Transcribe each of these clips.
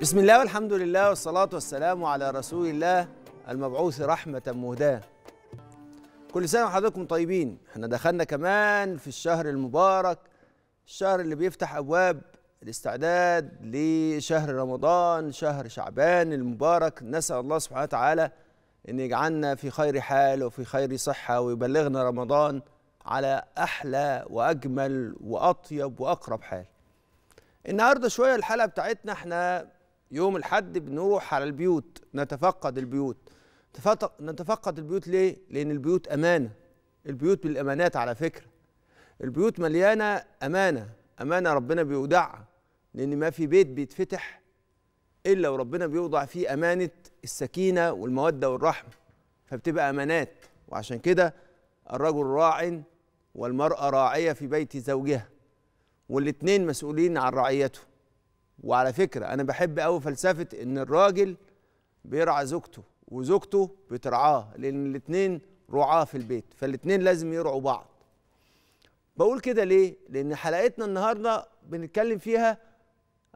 بسم الله والحمد لله والصلاة والسلام على رسول الله المبعوث رحمة مهداة كل سنة وحضراتكم طيبين احنا دخلنا كمان في الشهر المبارك الشهر اللي بيفتح أبواب الاستعداد لشهر رمضان شهر شعبان المبارك نسأل الله سبحانه وتعالى أن يجعلنا في خير حال وفي خير صحة ويبلغنا رمضان على أحلى وأجمل وأطيب وأقرب حال النهاردة شوية الحلقة بتاعتنا احنا يوم الحد بنروح على البيوت نتفقد البيوت نتفقد البيوت ليه؟ لأن البيوت أمانة البيوت بالأمانات على فكرة البيوت مليانة أمانة أمانة ربنا بيودعها لأن ما في بيت بيتفتح إلا وربنا بيوضع فيه أمانة السكينة والمودة والرحمة فبتبقى أمانات وعشان كده الرجل راع والمرأة راعية في بيت زوجها والاتنين مسؤولين عن رعيته وعلى فكرة أنا بحب قوي فلسفة إن الراجل بيرعى زوجته وزوجته بترعاه لأن الاتنين رعاة في البيت فالاتنين لازم يرعوا بعض بقول كده ليه؟ لأن حلقتنا النهاردة بنتكلم فيها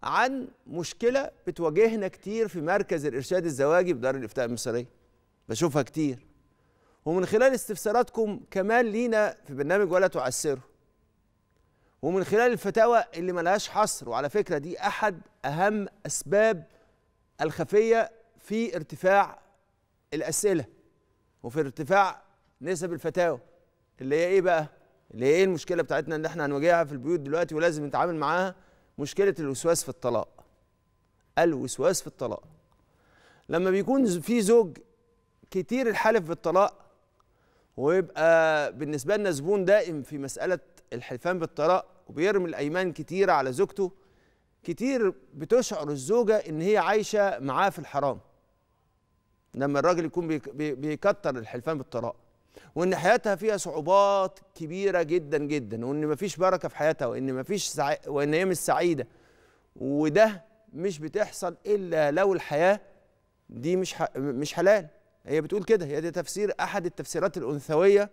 عن مشكلة بتواجهنا كتير في مركز الإرشاد الزواجي بدار الإفتاء المصرية بشوفها كتير ومن خلال استفساراتكم كمان لينا في برنامج ولا تعسره ومن خلال الفتاوى اللي ملهاش حصر وعلى فكرة دي أحد أهم أسباب الخفية في ارتفاع الأسئلة وفي ارتفاع نسب الفتاوى اللي هي إيه بقى؟ اللي هي إيه المشكلة بتاعتنا اللي إحنا هنواجهها في البيوت دلوقتي ولازم نتعامل معاها مشكلة الوسواس في الطلاق الوسواس في الطلاق لما بيكون في زوج كتير الحلف بالطلاق ويبقى بالنسبة لنا زبون دائم في مسألة الحلفان بالطلاق وبيرمي الايمان كتير على زوجته كتير بتشعر الزوجه ان هي عايشه معاه في الحرام لما الراجل يكون بيكتر الحلفان بالطلاق وان حياتها فيها صعوبات كبيره جدا جدا وان مفيش بركه في حياتها وان مفيش سع... وان هي مش سعيده وده مش بتحصل الا لو الحياه دي مش ح... مش حلال هي بتقول كده هي ده تفسير احد التفسيرات الانثويه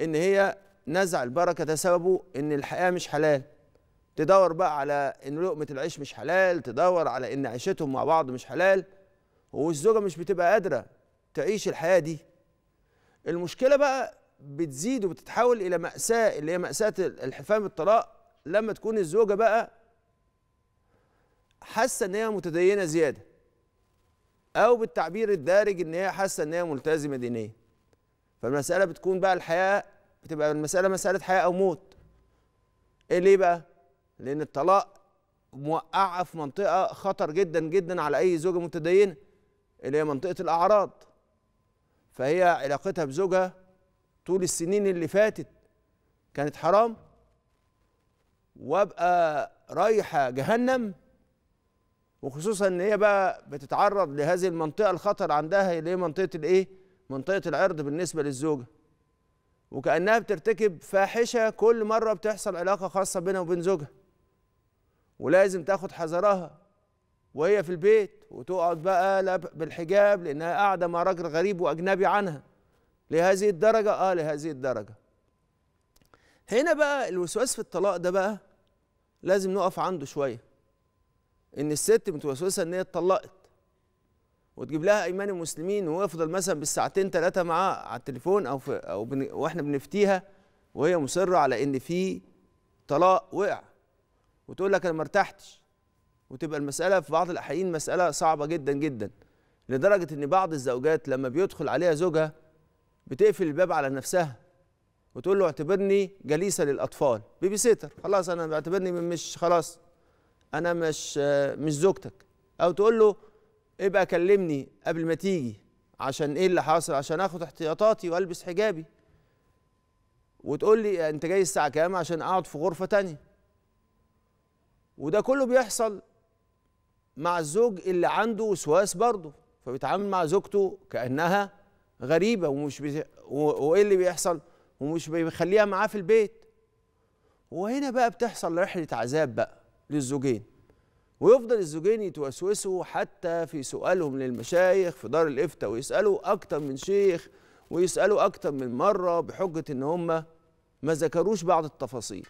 ان هي نزع البركه ده سببه ان الحياه مش حلال تدور بقى على ان لقمه العيش مش حلال تدور على ان عيشتهم مع بعض مش حلال والزوجه مش بتبقى قادره تعيش الحياه دي المشكله بقى بتزيد وبتتحول الى ماساه اللي هي ماساه الحفام الطلاق لما تكون الزوجه بقى حاسه ان هي متدينه زياده او بالتعبير الدارج ان هي حاسه ان هي ملتزمه دينيا فالمساله بتكون بقى الحياه بتبقى المسألة مسألة حياة أو موت إيه ليه بقى؟ لأن الطلاق موقعة في منطقة خطر جدا جدا على أي زوجة متدينة اللي هي منطقة الأعراض فهي علاقتها بزوجها طول السنين اللي فاتت كانت حرام وابقى رايحة جهنم وخصوصا ان هي بقى بتتعرض لهذه المنطقة الخطر عندها اللي هي منطقة الايه؟ منطقة العرض بالنسبة للزوجة وكأنها بترتكب فاحشة كل مرة بتحصل علاقة خاصة بينها وبين زوجها ولازم تاخد حذرها وهي في البيت وتقعد بقى بالحجاب لأنها قاعدة مع راجل غريب وأجنبي عنها لهذه الدرجة آه لهذه الدرجة هنا بقى الوسواس في الطلاق ده بقى لازم نقف عنده شوية إن الست متوسوسة إن هي اتطلقت وتجيب لها ايمان المسلمين ويفضل مثلا بالساعتين ثلاثه معاه على التليفون او في او بن واحنا بنفتيها وهي مصره على ان في طلاق وقع وتقول لك انا ما ارتحتش وتبقى المساله في بعض الاحيان مساله صعبه جدا جدا لدرجه ان بعض الزوجات لما بيدخل عليها زوجها بتقفل الباب على نفسها وتقول له اعتبرني جليسه للاطفال بيبي سيتر خلاص انا بعتبرني مش خلاص انا مش مش زوجتك او تقول له ابقى إيه كلمني قبل ما تيجي عشان ايه اللي حاصل عشان اخد احتياطاتي والبس حجابي وتقول لي انت جاي الساعه كام عشان اقعد في غرفه تانية وده كله بيحصل مع الزوج اللي عنده وسواس برضه فبيتعامل مع زوجته كانها غريبه ومش بي... وايه اللي بيحصل ومش بيخليها معاه في البيت وهنا بقى بتحصل رحله عذاب بقى للزوجين ويفضل الزوجين يتوسوسوا حتى في سؤالهم للمشايخ في دار الافتاء ويسالوا اكتر من شيخ ويسالوا اكتر من مره بحجه ان هم ما ذكروش بعض التفاصيل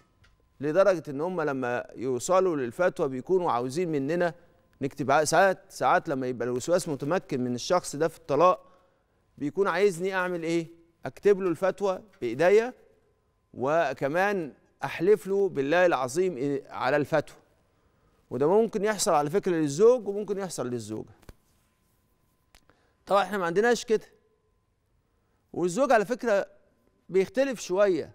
لدرجه ان هم لما يوصلوا للفتوى بيكونوا عاوزين مننا نكتب ساعات ساعات لما يبقى الوسواس متمكن من الشخص ده في الطلاق بيكون عايزني اعمل ايه اكتب له الفتوى بايديا وكمان احلف له بالله العظيم إيه؟ على الفتوى وده ممكن يحصل على فكره للزوج وممكن يحصل للزوجه طبعا احنا ما عندناش كده والزوج على فكره بيختلف شويه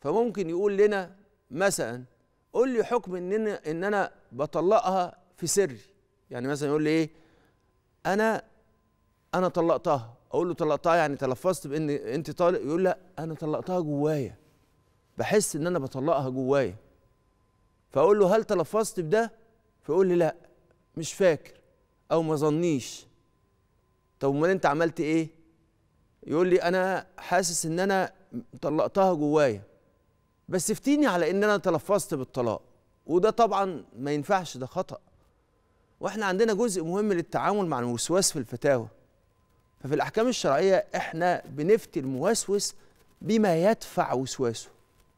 فممكن يقول لنا مثلا قول لي حكم ان انا ان انا بطلقها في سري يعني مثلا يقول لي ايه انا انا طلقتها اقول له طلقتها يعني تلفظت بان انت طالق يقول لا انا طلقتها جوايا بحس ان انا بطلقها جوايا فاقول له هل تلفظت بده فيقول لي لا مش فاكر او ما ظنيش طب امال انت عملت ايه يقول لي انا حاسس ان انا طلقتها جوايا بس افتيني على ان انا تلفظت بالطلاق وده طبعا ما ينفعش ده خطأ واحنا عندنا جزء مهم للتعامل مع الوسواس في الفتاوى ففي الاحكام الشرعيه احنا بنفتي الموسوس بما يدفع وسواسه